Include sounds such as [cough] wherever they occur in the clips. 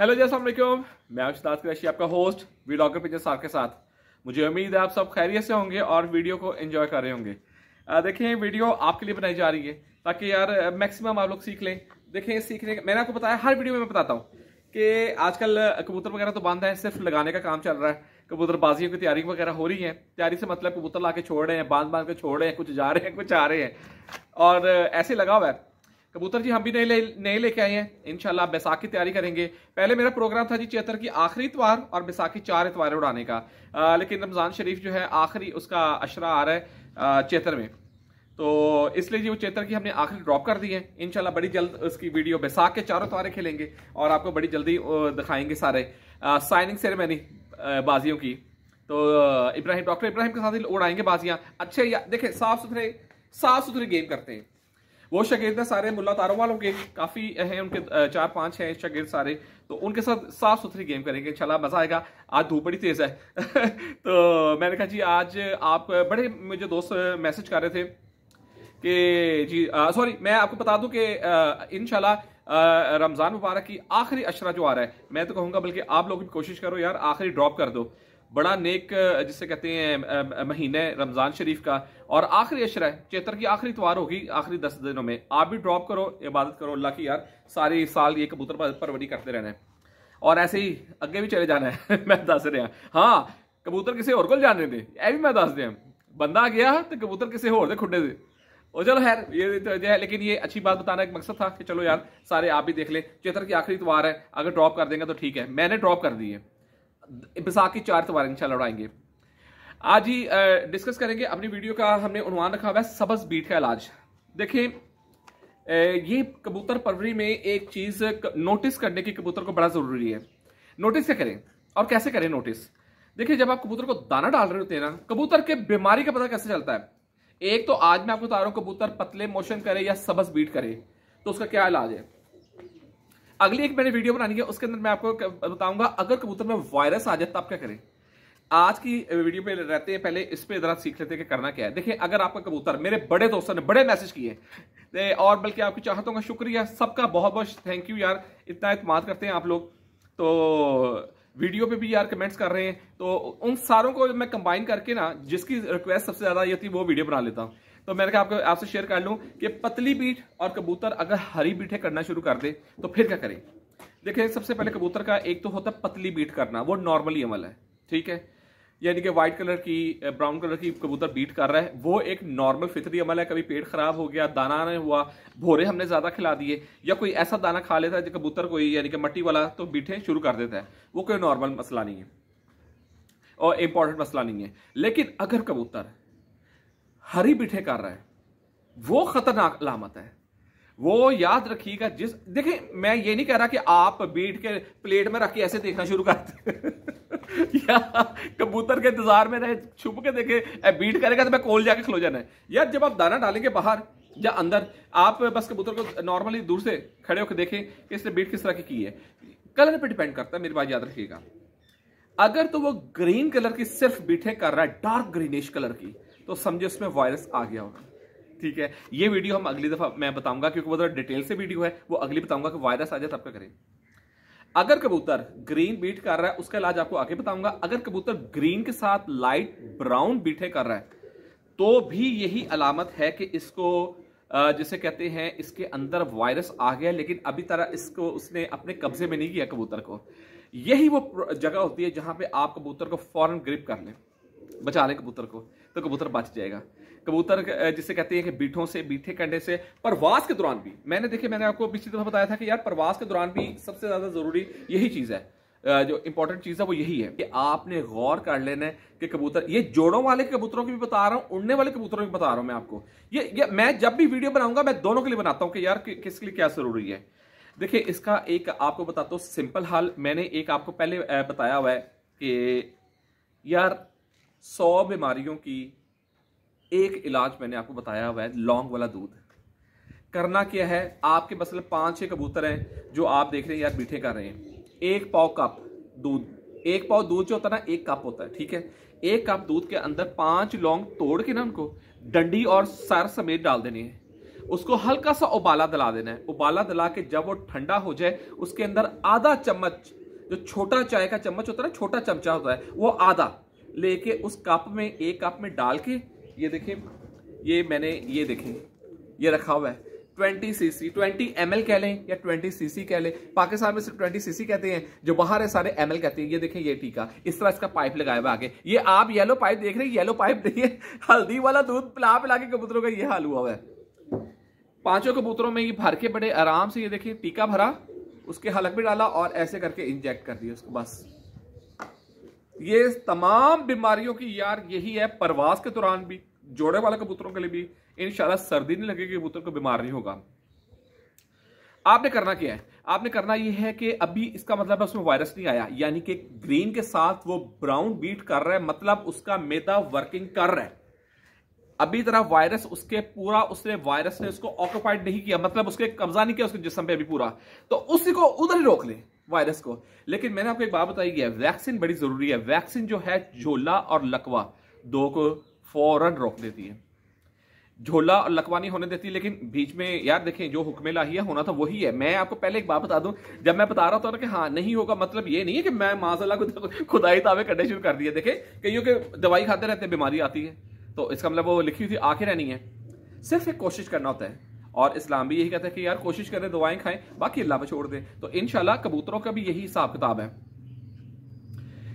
hello जी असलम मैं अक्षदात कृषि आपका होस्ट वीलॉगर पिजय साहब के साथ मुझे उम्मीद है आप सब खैरियत से होंगे और वीडियो को एंजॉय कर रहे होंगे देखें वीडियो आपके लिए बनाई जा रही है ताकि यार मैक्सिमम आप लोग सीख लें देखें सीखने मैंने आपको बताया हर वीडियो में मैं बताता हूँ कि आजकल कबूतर वगैरह तो बंद है सिर्फ लगाने का काम चल रहा है कबूतरबाजियों की तैयारी वगैरह हो रही है तैयारी से मतलब कबूतर ला के छोड़ रहे हैं बांध बांध के छोड़ रहे हैं कुछ जा रहे हैं कुछ आ रहे हैं और ऐसे लगा हुआ है कबूतर जी हम भी नए ले नए लेके आए हैं इनशाला बैसाख की तैयारी करेंगे पहले मेरा प्रोग्राम था जी चेतर की आखिरी इतवार और बैसाखी चार इतवारें उड़ाने का आ, लेकिन रमज़ान शरीफ जो है आखिरी उसका अशरा आ रहा है चेतर में तो इसलिए जी वो चेतर की हमने आखिरी ड्रॉप कर दी है इनशाला बड़ी जल्द उसकी वीडियो बैसाख के चारों तारे खेलेंगे और आपको बड़ी जल्दी दिखाएंगे सारे साइनिंग सेरेमनी बाजियों की तो इब्राहिम डॉक्टर इब्राहिम के साथ ही उड़ाएंगे बाजियाँ अच्छे देखें साफ़ सुथरे साफ़ सुथरी गेम करते हैं वो है सारे मुला तारों वालों के काफ़ी हैं उनके चार पांच हैं शागिर्द सारे तो उनके साथ साफ सुथरी गेम करेंगे इंशाल्लाह मज़ा आएगा आज धूप बड़ी तेज़ है [laughs] तो मैंने कहा जी आज आप बड़े मुझे दोस्त मैसेज कर रहे थे कि जी सॉरी मैं आपको बता दूं कि इन रमज़ान मुबारक की आखिरी अशरा जो आ रहा है मैं तो कहूँगा बल्कि आप लोग भी कोशिश करो यार आखिरी ड्रॉप कर दो बड़ा नेक जिसे कहते हैं महीने रमज़ान शरीफ का और आखिरी अशर है चेतर की आखिरी इतवार होगी आखिरी दस दिनों में आप भी ड्रॉप करो इबादत करो अल्लाह की यार सारे साल ये कबूतर परवरी करते रहना है और ऐसे ही अगे भी चले जाना है [laughs] मैं दस रहा हाँ कबूतर किसी और को जाने दे यह भी मैं दस दें बंदा गया तो कबूतर किसी होर दे खुडे दे और चलो खैर ये तो है लेकिन ये अच्छी बात बताना एक मकसद था कि चलो यार सारे आप भी देख लें चेतर की आखिरी इतवार है अगर ड्रॉप कर देंगे तो ठीक है मैंने ड्रॉप कर दी है बैसाख की चार तवार इंशाल्लाह उड़ाएंगे आज ही डिस्कस करेंगे अपनी वीडियो का हमने उनवान रखा हुआ है सबस बीट का इलाज देखिए ये कबूतर परवरी में एक चीज़ नोटिस करने की कबूतर को बड़ा ज़रूरी है नोटिस क्या करें और कैसे करें नोटिस देखिए जब आप कबूतर को दाना डाल रहे होते हैं ना कबूतर के बीमारी का पता कैसे चलता है एक तो आज मैं आपको बता रहा हूँ कबूतर पतले मोशन करे या सबस बीट करे तो उसका क्या इलाज है अगली एक मैंने वीडियो बनानी है उसके अंदर मैं आपको बताऊंगा अगर कबूतर में वायरस आ जाए तो आप क्या करें आज की वीडियो पे रहते हैं पहले इस पे जरा सीख लेते हैं कि करना क्या है देखिए अगर आपका कबूतर मेरे बड़े दोस्तों ने बड़े मैसेज किए और बल्कि आपकी चाहतों का शुक्रिया सबका बहुत बहुत थैंक यू यार इतना इतमाद करते हैं आप लोग तो वीडियो पे भी यार कमेंट्स कर रहे हैं तो उन सारों को मैं कंबाइन करके ना जिसकी रिक्वेस्ट सबसे ज़्यादा आई थी वो वीडियो बना लेता हूँ तो मैंने कहा आपको आपसे शेयर कर लूँ कि पतली बीट और कबूतर अगर हरी बीठे करना शुरू कर दे तो फिर क्या करें देखिए सबसे पहले कबूतर का एक तो होता है पतली बीट करना वो नॉर्मली अमल है ठीक है यानी कि व्हाइट कलर की ब्राउन कलर की कबूतर बीट कर रहा है वो एक नॉर्मल फितरी अमल है कभी पेट ख़राब हो गया दाना नहीं हुआ भोरे हमने ज़्यादा खिला दिए या कोई ऐसा दाना खा लेता है जो कबूतर कोई यानी कि मट्टी वाला तो बीठे शुरू कर देता है वो कोई नॉर्मल मसला नहीं है और इंपॉर्टेंट मसला नहीं है लेकिन अगर कबूतर हरी बिठे कर रहा है वो खतरनाक लामत है वो याद रखिएगा जिस देखिए मैं ये नहीं कह रहा कि आप बीट के प्लेट में रख के ऐसे देखना शुरू कर [laughs] या कबूतर के इंतजार में रहे छुप के देखे बीट करेगा तो मैं कोल जाके खलो जाना है या जब आप दाना डालेंगे बाहर या अंदर आप बस कबूतर को नॉर्मली दूर से खड़े होकर देखें कि इसने बीट किस तरह की की है कलर पर डिपेंड करता है मेरी बात याद रखिएगा अगर तो वो ग्रीन कलर की सिर्फ बीठे कर रहा है डार्क ग्रीनिश कलर की तो समझे उसमें वायरस आ गया होगा ठीक है ये वीडियो हम अगली दफ़ा मैं बताऊंगा क्योंकि वो थोड़ा डिटेल से वीडियो है वो अगली बताऊंगा कि वायरस आ जाए तब क्या करें अगर कबूतर ग्रीन बीट कर रहा है उसका इलाज आपको आगे बताऊंगा अगर कबूतर ग्रीन के साथ लाइट ब्राउन बीटे कर रहा है तो भी यही अलामत है कि इसको जिसे कहते हैं इसके अंदर वायरस आ गया लेकिन अभी तरह इसको उसने अपने कब्जे में नहीं किया कबूतर को यही वो जगह होती है जहां पे आप कबूतर को फौरन ग्रिप कर लें बचा लें कबूतर को तो कबूतर बच जाएगा कबूतर जिसे कहते हैं कि बीठों से बीठे कंडे से प्रवास के दौरान भी मैंने देखिए मैंने आपको पिछली दफा बताया था कि यार प्रवास के दौरान भी सबसे ज़्यादा ज़रूरी यही चीज़ है जो इंपॉर्टेंट चीज़ है वो यही है कि आपने गौर कर लेना है कि कबूतर ये जोड़ों वाले कबूतरों की भी बता रहा हूँ उड़ने वाले कबूतरों की बता रहा हूँ मैं आपको ये ये मैं जब भी वीडियो बनाऊंगा मैं दोनों के लिए बनाता हूँ कि यार कि, किसके लिए क्या ज़रूरी है देखिए इसका एक आपको बताता हूँ सिंपल हाल मैंने एक आपको पहले बताया हुआ है कि यार सौ बीमारियों की एक इलाज मैंने आपको बताया हुआ है लौंग वाला दूध करना क्या है आपके मसल पाँच छः कबूतर हैं जो आप देख रहे हैं यार बीठे कर रहे हैं एक पाव कप दूध एक पाव दूध जो होता है ना एक कप होता है ठीक है एक कप दूध के अंदर पांच लौंग तोड़ के ना उनको डंडी और सर समेत डाल देनी है उसको हल्का सा उबाला दिला देना है उबाला दिला के जब वो ठंडा हो जाए उसके अंदर आधा चम्मच जो छोटा चाय का चम्मच होता है ना छोटा चमचा होता है वो आधा लेके उस कप में एक कप में डाल के ये देखें ये मैंने ये देखें ये रखा हुआ है 20 सीसी 20 एमएल कह लें या 20 सी कह लें पाकिस्तान में सिर्फ 20 सी कहते हैं जो बाहर है सारे एमएल कहते हैं ये देखें ये टीका इस तरह इसका पाइप लगाया हुआ आगे ये आप येलो पाइप देख रहे हैं येलो पाइप देखिए हल्दी वाला दूध पिला पिला के कबूतरों का ये हाल हुआ हुआ है पांचों कबूतरों में ये भर के बड़े आराम से ये देखें टीका भरा उसके हलक भी डाला और ऐसे करके इंजेक्ट कर दिया उसको बस ये तमाम बीमारियों की यार यही है परवास के दौरान भी जोड़े वाले कबूतरों के लिए भी इन सर्दी नहीं लगेगी कबूतर को बीमार नहीं होगा आपने करना क्या है आपने करना यह है कि अभी इसका मतलब उसमें वायरस नहीं आया यानी कि ग्रीन के साथ वो ब्राउन बीट कर रहा है मतलब उसका मेदा वर्किंग कर रहा है अभी तरह वायरस उसके पूरा उसने वायरस ने उसको ऑक्यूपाइड नहीं किया मतलब उसके कब्जा नहीं किया उसके जिसम पे अभी पूरा तो उसी को उधर ही रोक ले वायरस को लेकिन मैंने आपको एक बात बताई है वैक्सीन बड़ी जरूरी है वैक्सीन जो है झोला और लकवा दो को फौरन रोक देती है झोला और लकवानी होने देती है लेकिन बीच में यार देखें जो हुक्म लाहिया होना था वही है मैं आपको पहले एक बात बता दूं जब मैं बता रहा था ना कि हाँ नहीं होगा मतलब ये नहीं है कि मैं माजल्ला को खुदाई तावे करने शुरू कर दिए देखें कई के दवाई खाते रहते हैं बीमारी आती है तो इसका मतलब वो लिखी हुई थी आखिर रहनी है सिर्फ एक कोशिश करना होता है और इस्लाम भी यही कहता है कि यार कोशिश करें दवाएं खाएं बाकी अल्लाह पर छोड़ दें तो इन कबूतरों का भी यही हिसाब किताब है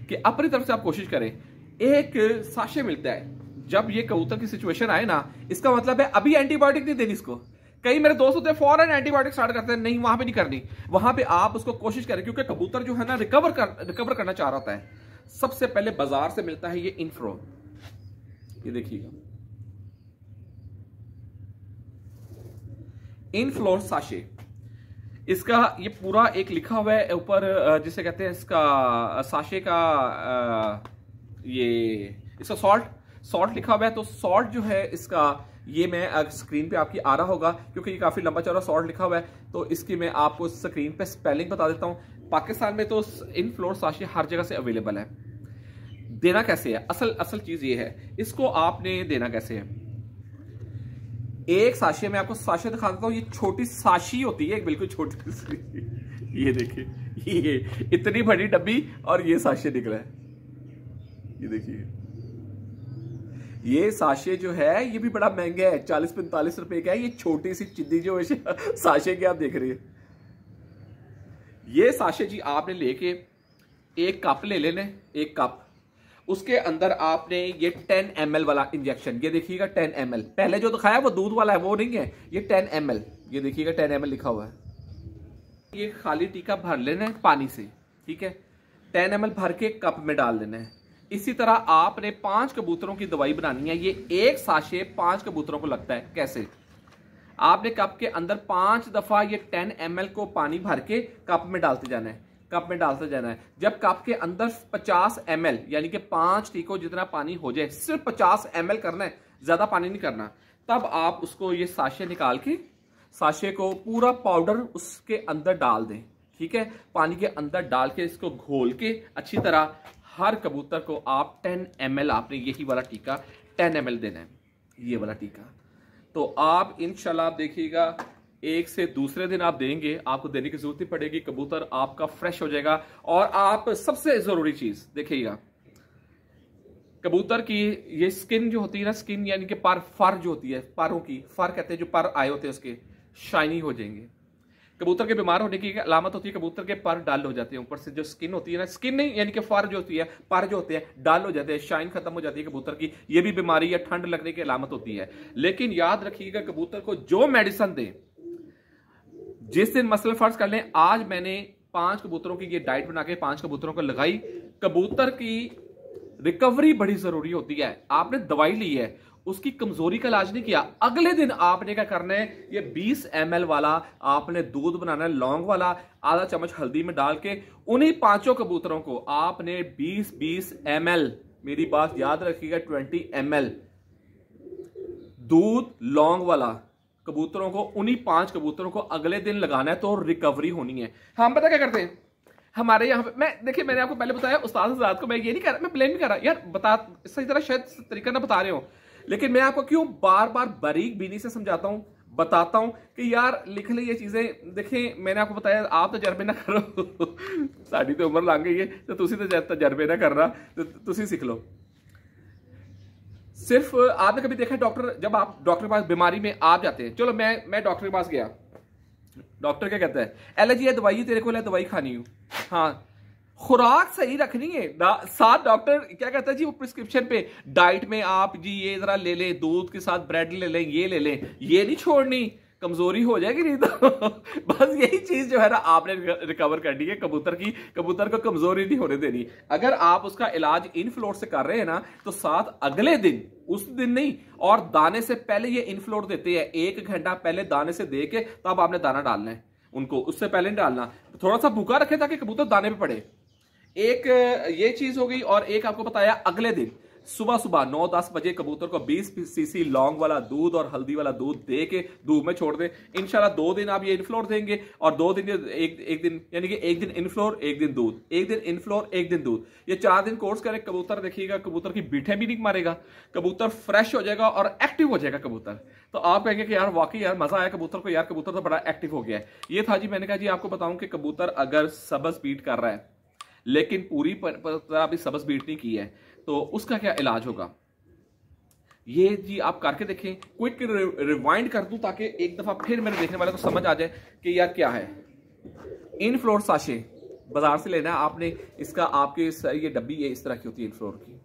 कि अपनी तरफ से आप कोशिश करें एक साशे मिलता है जब ये कबूतर की सिचुएशन आए ना इसका मतलब है अभी एंटीबायोटिक नहीं देनी इसको कई मेरे दोस्त होते हैं फॉरन एंटीबायोटिक स्टार्ट करते हैं नहीं वहां पे नहीं करनी वहां पे आप उसको कोशिश करें क्योंकि कबूतर जो है ना रिकवर कर रिकवर करना चाह रहा है सबसे पहले बाजार से मिलता है ये इन्फ्रो ये देखिएगा इनफ्लोर साशे इसका ये पूरा एक लिखा हुआ है ऊपर जिसे कहते हैं इसका साशे का ये इसका सॉल्ट सॉल्ट लिखा हुआ है तो सॉल्ट जो है इसका ये मैं स्क्रीन पे आपकी आ रहा होगा क्योंकि ये काफ़ी लंबा चौड़ा सॉल्ट लिखा हुआ है तो इसकी मैं आपको स्क्रीन पे स्पेलिंग बता देता हूँ पाकिस्तान में तो इन फ्लोर साशी हर जगह से अवेलेबल है देना कैसे है असल असल चीज़ ये है इसको आपने देना कैसे है एक साशी में आपको साशी दिखा देता हूँ ये छोटी साशी होती है बिल्कुल छोटी सी ये देखिए ये इतनी बड़ी डब्बी और ये साशी निकला है ये देखिए ये साशे जो है ये भी बड़ा महंगा है चालीस पैंतालीस रुपए का है ये छोटी सी चिद्दी जो है [laughs] साशे की आप देख रहे हैं ये साशे जी आपने लेके एक कप ले लेने एक कप उसके अंदर आपने ये 10 एम वाला इंजेक्शन ये देखिएगा 10 एम पहले जो दिखाया वो दूध वाला है वो नहीं है ये 10 एम ये देखिएगा 10 एम लिखा हुआ है ये खाली टीका भर लेना है पानी से ठीक है 10 एम भर के कप में डाल देना है इसी तरह आपने पांच कबूतरों की दवाई बनानी है ये एक साशे पांच कबूतरों को लगता है कैसे आपने कप के अंदर पांच दफ़ा ये टेन एम को पानी भर के कप में डालते जाना है कप में डालते जाना है जब कप के अंदर 50 एम यानी कि पांच टीको जितना पानी हो जाए सिर्फ 50 एम करना है ज़्यादा पानी नहीं करना तब आप उसको ये साशे निकाल के साशे को पूरा पाउडर उसके अंदर डाल दें ठीक है पानी के अंदर डाल के इसको घोल के अच्छी तरह हर कबूतर को आप 10 एम आपने यही वाला टीका 10 एम देना है ये वाला टीका तो आप इन आप देखिएगा एक से दूसरे दिन आप देंगे आपको देने की जरूरत ही पड़ेगी कबूतर आपका फ्रेश हो जाएगा और आप सबसे ज़रूरी चीज़ देखिएगा कबूतर की ये स्किन जो होती है ना स्किन यानी कि पर फर जो होती है परों की फर कहते हैं जो पर आए होते हैं उसके शाइनी हो जाएंगे कबूतर के बीमार होने की अलामत होती है कबूतर के पर डल हो जाते हैं ऊपर से जो स्किन होती है ना स्किन नहीं यानी कि फर जो होती है पर जो होते हैं डल हो जाते हैं शाइन खत्म हो जाती है कबूतर की ये भी बीमारी या ठंड लगने की अलामत होती है लेकिन याद रखिएगा कबूतर को जो मेडिसन दें जिस दिन मसल फर्ज कर लें आज मैंने पांच कबूतरों की ये डाइट बना के पांच कबूतरों को लगाई कबूतर की रिकवरी बड़ी जरूरी होती है आपने दवाई ली है उसकी कमजोरी का इलाज नहीं किया अगले दिन आपने क्या करना है ये 20 एम वाला आपने दूध बनाना है लौंग वाला आधा चम्मच हल्दी में डाल के उन्हीं पांचों कबूतरों को आपने 20 20 एम मेरी बात याद रखिएगा 20 एम दूध लौंग वाला कबूतरों को उन्हीं पांच कबूतरों को अगले दिन लगाना है तो रिकवरी होनी है हम पता क्या करते हैं हमारे यहाँ पे मैं देखिए मैंने आपको पहले बताया उस्ताद हजरात को मैं ये नहीं कर रहा मैं ब्लेम नहीं कर रहा यार बता सही तरह शायद तरीका ना बता रहे हो लेकिन मैं आपको क्यों बार बार बारीक बीनी से समझाता हूँ बताता हूं कि यार लिख ले ये चीज़ें देखें मैंने आपको बताया आप तजर्बे तो ना करो [laughs] साड़ी तो उम्र लंघ गई है तो तुम तो तजर्बे ना कर रहा तो तुम सीख लो सिर्फ आपने कभी देखा डॉक्टर जब आप डॉक्टर के पास बीमारी में आप जाते हैं चलो मैं मैं डॉक्टर के पास गया डॉक्टर क्या कहता है एलर्जी है दवाई तेरे को ले दवाई खानी हूं हाँ खुराक सही रखनी है साथ डॉक्टर क्या कहता है जी वो प्रिस्क्रिप्शन पे डाइट में आप जी ये जरा ले लें दूध के साथ ब्रेड ले लें ये ले लें ये नहीं छोड़नी कमजोरी हो जाएगी नहीं तो [laughs] बस यही चीज जो है ना आपने रिकवर करनी है कबूतर की कबूतर को कमजोरी नहीं होने देनी अगर आप उसका इलाज इन फ्लोर से कर रहे हैं ना तो साथ अगले दिन उस दिन नहीं और दाने से पहले ये इनफ्लोर देते हैं एक घंटा पहले दाने से दे के तब आपने दाना डालना है उनको उससे पहले नहीं डालना थोड़ा सा भूखा रखे ताकि कबूतर दाने पर पड़े एक ये चीज हो गई और एक आपको बताया अगले दिन सुबह सुबह नौ दस बजे कबूतर को 20 सीसी लौंग वाला दूध और हल्दी वाला दूध दे के धूप में छोड़ दे इनशाला दो दिन आप ये इनफ्लोर देंगे और दो दिन एक एक दिन यानी कि एक दिन इनफ्लोर एक दिन दूध एक दिन इनफ्लोर एक दिन दूध ये चार दिन कोर्स करें कबूतर देखिएगा कबूतर की बीठे भी नहीं मारेगा कबूतर फ्रेश हो जाएगा और एक्टिव हो जाएगा कबूतर तो आप कहेंगे कि यार वाकई यार मजा आया कबूतर को यार कबूतर तो बड़ा एक्टिव हो गया है ये था जी मैंने कहा जी आपको बताऊं कि कबूतर अगर सबज पीट कर रहा है लेकिन पूरी पता अभी सबस बीट नहीं की है तो उसका क्या इलाज होगा ये जी आप करके देखें क्विक रिवाइंड कर दूं ताकि एक दफ़ा फिर मेरे देखने वाले को समझ आ जाए कि यार क्या है इन फ्लोर साशे बाज़ार से लेना आपने इसका आपके इस, ये डब्बी ये इस तरह की होती है इन फ्लोर की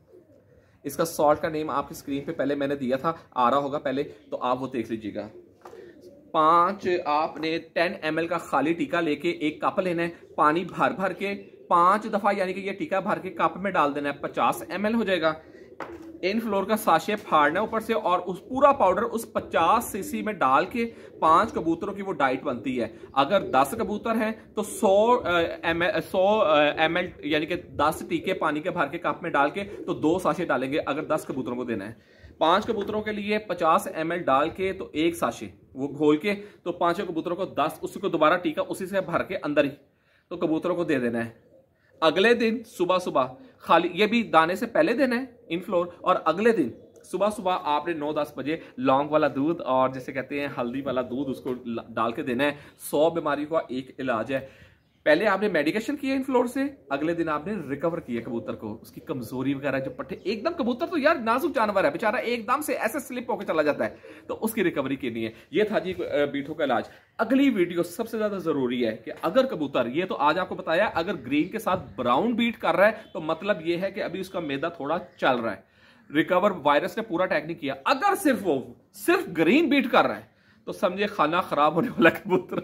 इसका सॉल्ट का नेम आपकी स्क्रीन पे पहले मैंने दिया था आ रहा होगा पहले तो आप वो देख लीजिएगा पांच आपने टेन एम का खाली टीका लेके एक कप लेना है पानी भर भर के पांच दफा यानी कि ये टीका भर के कप में डाल देना है पचास एम हो जाएगा इन फ्लोर का साशे फाड़ना है ऊपर से और उस पूरा पाउडर उस 50 सीसी में डाल के पांच कबूतरों की वो डाइट बनती है अगर 10 कबूतर हैं तो 100 एम एल सौ एम एल यानी कि 10 टीके पानी के भर के कप में डाल के तो दो साशे डालेंगे अगर 10 कबूतरों को देना है पांच कबूतरों के लिए 50 एम डाल के तो एक साशे वो घोल के तो पांचों कबूतरों को दस उसी को दोबारा टीका उसी से भर के अंदर ही तो कबूतरों को दे देना है अगले दिन सुबह सुबह खाली ये भी दाने से पहले देना है इन फ्लोर और अगले दिन सुबह सुबह आपने नौ दस बजे लौंग वाला दूध और जैसे कहते हैं हल्दी वाला दूध उसको डाल के देना है सौ बीमारी का एक इलाज है पहले आपने मेडिकेशन किया इन फ्लोर से अगले दिन आपने रिकवर किया कबूतर को उसकी कमजोरी वगैरह जो पट्टे एकदम कबूतर तो यार नाजुक जानवर है बेचारा एकदम से ऐसे स्लिप होकर चला जाता है तो उसकी रिकवरी के लिए ये था जी बीठों का इलाज अगली वीडियो सबसे ज्यादा जरूरी है कि अगर कबूतर ये तो आज आपको बताया अगर ग्रीन के साथ ब्राउन बीट कर रहा है तो मतलब ये है कि अभी उसका मैदा थोड़ा चल रहा है रिकवर वायरस ने पूरा टैग नहीं किया अगर सिर्फ वो सिर्फ ग्रीन बीट कर रहा है तो समझे खाना खराब होने वाला कबूतर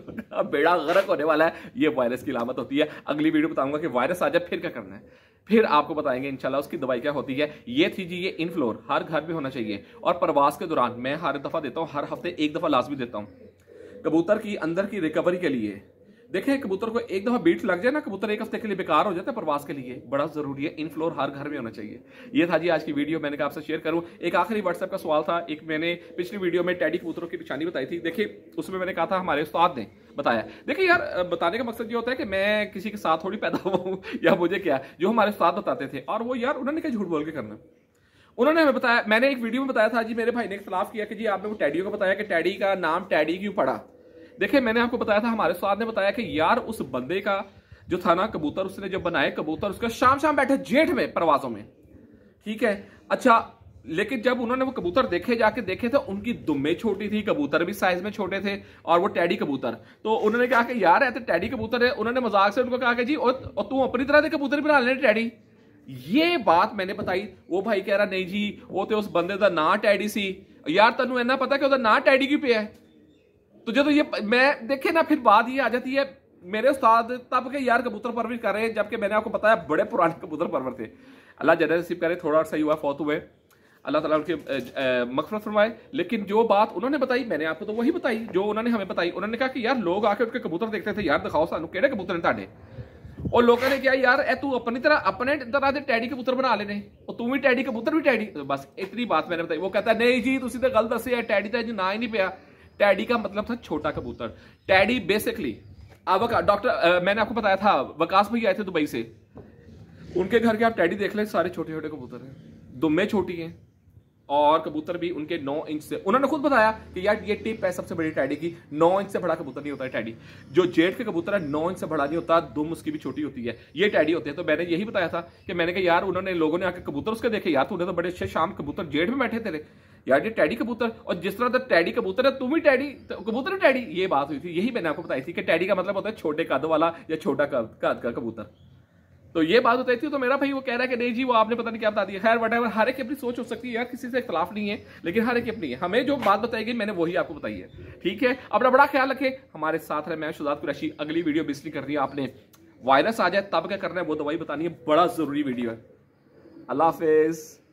बेड़ा गर्क होने वाला है ये वायरस की लामत होती है अगली वीडियो बताऊंगा कि वायरस आ जाए फिर क्या करना है फिर आपको बताएंगे इंशाल्लाह उसकी दवाई क्या होती है ये थी जी ये इनफ्लोर हर घर में होना चाहिए और प्रवास के दौरान मैं हर दफ़ा देता हूँ हर हफ्ते एक दफ़ा लाजमी देता हूँ कबूतर की अंदर की रिकवरी के लिए देखे कबूतर को एक दफा बीट लग जाए ना कबूतर एक हफ्ते के लिए बेकार हो जाता है प्रवास के लिए बड़ा जरूरी है इन फ्लोर हर घर में होना चाहिए ये था जी आज की वीडियो मैंने कहा आपसे शेयर करूं एक आखिरी व्हाट्सएप का सवाल था एक मैंने पिछली वीडियो में टैडी कबूतरों की निशानी बताई थी देखिए उसमें मैंने कहा था हमारे उस्ताद ने बताया देखिए यार बताने का मकसद ये होता है कि मैं किसी के साथ थोड़ी पैदा हुआ हूँ [laughs] या मुझे क्या जो हमारे उस्ताद बताते थे और वो यार उन्होंने क्या झूठ बोल के करना उन्होंने हमें बताया मैंने एक वीडियो में बताया था जी मेरे भाई ने इख्तलाफ किया कि जी आपने वो टैडियो को बताया कि टैडी का नाम टैडी क्यों पड़ा देखिए मैंने आपको बताया था हमारे स्वाद ने बताया कि यार उस बंदे का जो था ना कबूतर उसने जो बनाए कबूतर उसका शाम शाम बैठे जेठ में प्रवासों में ठीक है अच्छा लेकिन जब उन्होंने वो कबूतर देखे जाके देखे थे तो उनकी दुम्बे छोटी थी कबूतर भी साइज में छोटे थे और वो टैडी कबूतर तो उन्होंने कहा कि यार ऐसे टैडी कबूतर है उन्होंने मजाक से उनको कहा कि जी और, तू अपनी तरह से कबूतर बना लेने टैडी ये बात मैंने बताई वो भाई कह रहा नहीं जी वो तो उस बंदे का ना टैडी सी यार तेन इना पता कि ना टैडी की पे है तो जो तो ये मैं देखे ना फिर बात ये आ जाती है मेरे उस्ताद तब के यार कबूतर परवर कर रहे हैं जबकि मैंने आपको बताया बड़े पुराने कबूतर परवर थे अल्लाह जन नसीब करे थोड़ा सही हुआ फौत हुए अल्लाह तला उनके मकफरत फरमाए लेकिन जो बात उन्होंने बताई मैंने आपको तो वही बताई जो उन्होंने हमें बताई उन्होंने कहा कि यार लोग आके उनके कबूतर देखते थे यार दिखाओ सानू कि कबूतर ने और लोगों ने क्या यार तू अपनी तरह अपने तरह के टैडी कबूतर बना लेने और तू भी टैडी कबूतर भी टैडी बस इतनी बात मैंने बताई वो कहता नहीं जी तुम तो गलत दस यार टैडी तो अज ना ही नहीं पाया टैडी का मतलब था छोटा कबूतर टैडी बेसिकली डॉक्टर मैंने आपको बताया था वकास भैया आए थे दुबई से उनके घर के आप टैडी देख ले सारे छोटे छोटे कबूतर हैं दुम्बे छोटी हैं और कबूतर भी उनके नौ इंच से उन्होंने खुद बताया कि यार ये टिप है सबसे बड़ी टैडी की नौ इंच से बड़ा कबूतर नहीं होता है टैडी जो जेड का कबूतर है नौ इंच से बड़ा नहीं होता दुम उसकी भी छोटी होती है ये टैडी होते हैं तो मैंने यही बताया था कि मैंने कहा यार उन्होंने लोगों ने आकर कबूतर उसके देखे यार तूने तो बड़े अच्छे शाम कबूतर जेठ में बैठे तेरे यार ये टैडी कबूतर और जिस तरह तो टैडी कबूतर है तुम ही टैडी तो कबूतर है टैडी ये बात हुई थी यही मैंने आपको बताई थी कि टैडी का मतलब होता है छोटे कद वाला या छोटा कद का कबूतर तो ये बात बताई थी तो मेरा भाई वो कह रहा है कि नहीं जी वो आपने पता नहीं क्या बता दिया खैर वट एवर हर एक अपनी सोच हो सकती है यार किसी से इख्तलाफ नहीं है लेकिन हर एक अपनी है हमें जो बात बताई गई मैंने वही आपको बताई है ठीक है अपना बड़ा ख्याल रखें हमारे साथ है मैं शुजात कुरैशी अगली वीडियो बिजली कर रही है आपने वायरस आ जाए तब क्या करना है वो दवाई बतानी है बड़ा ज़रूरी वीडियो है अल्लाह हाफिज़